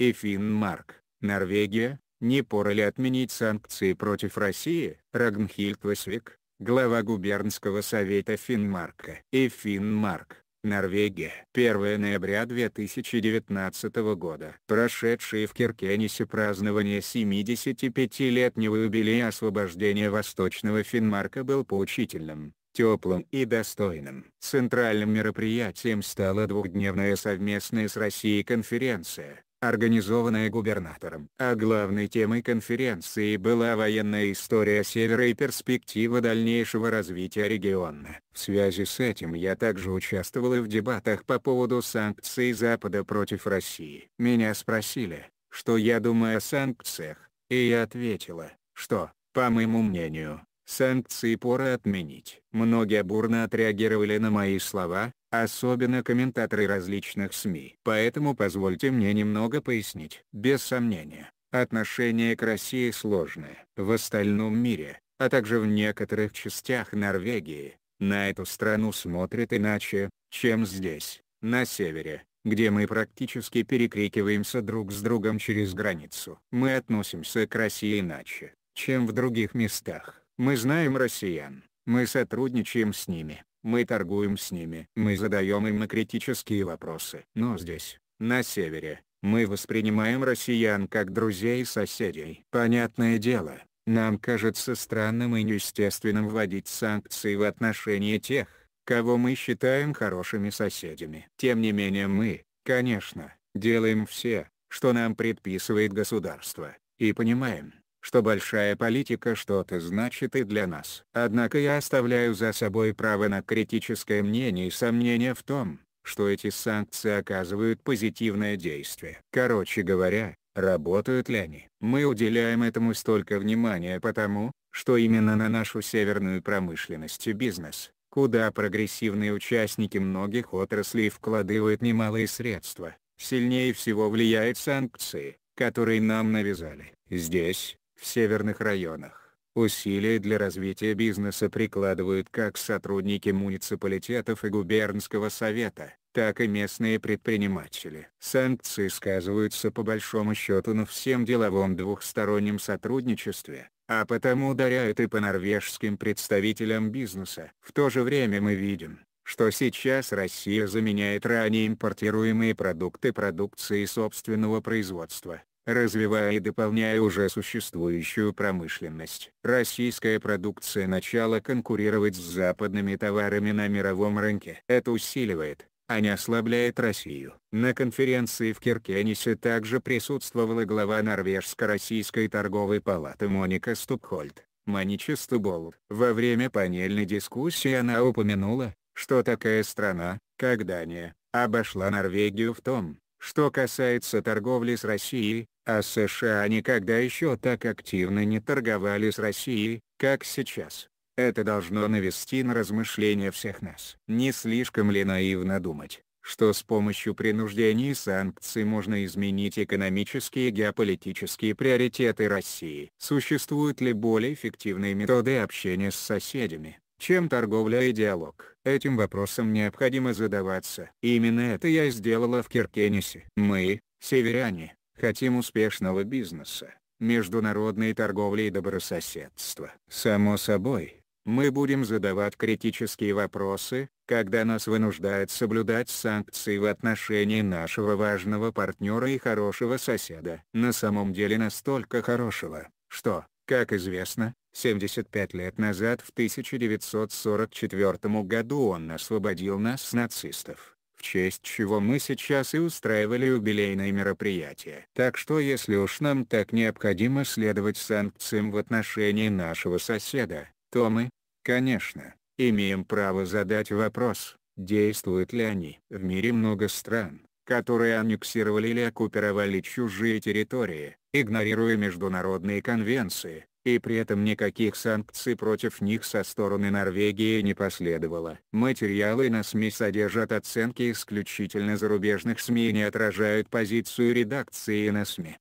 и Финмарк, Норвегия, не пора ли отменить санкции против России? Рагнхильд Васвик, глава губернского совета Финмарка и Финмарк. Норвегия. 1 ноября 2019 года. Прошедшие в Киркенисе празднование 75-летнего юбилея освобождения Восточного Финмарка был поучительным, теплым и достойным. Центральным мероприятием стала двухдневная совместная с Россией конференция, организованная губернатором. А главной темой конференции была военная история Севера и перспектива дальнейшего развития региона. В связи с этим я также участвовал и в дебатах по поводу санкций Запада против России. Меня спросили, что я думаю о санкциях, и я ответила, что, по моему мнению, Санкции пора отменить. Многие бурно отреагировали на мои слова, особенно комментаторы различных СМИ. Поэтому позвольте мне немного пояснить. Без сомнения, отношение к России сложное. В остальном мире, а также в некоторых частях Норвегии, на эту страну смотрят иначе, чем здесь, на севере, где мы практически перекрикиваемся друг с другом через границу. Мы относимся к России иначе, чем в других местах. Мы знаем россиян, мы сотрудничаем с ними, мы торгуем с ними, мы задаем им критические вопросы. Но здесь, на севере, мы воспринимаем россиян как друзей и соседей. Понятное дело, нам кажется странным и неестественным вводить санкции в отношении тех, кого мы считаем хорошими соседями. Тем не менее мы, конечно, делаем все, что нам предписывает государство, и понимаем, что большая политика что-то значит и для нас. Однако я оставляю за собой право на критическое мнение и сомнение в том, что эти санкции оказывают позитивное действие. Короче говоря, работают ли они. Мы уделяем этому столько внимания потому, что именно на нашу северную промышленность и бизнес, куда прогрессивные участники многих отраслей вкладывают немалые средства, сильнее всего влияют санкции, которые нам навязали. Здесь, в северных районах. Усилия для развития бизнеса прикладывают как сотрудники муниципалитетов и губернского совета, так и местные предприниматели. Санкции сказываются по большому счету на всем деловом двухстороннем сотрудничестве, а потому ударяют и по норвежским представителям бизнеса. В то же время мы видим, что сейчас Россия заменяет ранее импортируемые продукты продукции собственного производства развивая и дополняя уже существующую промышленность. Российская продукция начала конкурировать с западными товарами на мировом рынке. Это усиливает, а не ослабляет Россию. На конференции в Киркенисе также присутствовала глава Норвежско-Российской торговой палаты Моника Стукхольд. Монича Стубол. Во время панельной дискуссии она упомянула, что такая страна, как Дания, обошла Норвегию в том, что касается торговли с Россией, а США никогда еще так активно не торговали с Россией, как сейчас. Это должно навести на размышления всех нас. Не слишком ли наивно думать, что с помощью принуждений и санкций можно изменить экономические и геополитические приоритеты России? Существуют ли более эффективные методы общения с соседями, чем торговля и диалог? Этим вопросом необходимо задаваться. Именно это я и сделала в Киркенесе. Мы, северяне, Хотим успешного бизнеса, международной торговли и добрососедства. Само собой, мы будем задавать критические вопросы, когда нас вынуждают соблюдать санкции в отношении нашего важного партнера и хорошего соседа. На самом деле настолько хорошего, что, как известно, 75 лет назад в 1944 году он освободил нас с нацистов в честь чего мы сейчас и устраивали юбилейное мероприятие. Так что если уж нам так необходимо следовать санкциям в отношении нашего соседа, то мы, конечно, имеем право задать вопрос, действуют ли они. В мире много стран, которые аннексировали или оккупировали чужие территории, игнорируя международные конвенции, и при этом никаких санкций против них со стороны Норвегии не последовало. Материалы на СМИ содержат оценки исключительно зарубежных СМИ и не отражают позицию редакции на СМИ.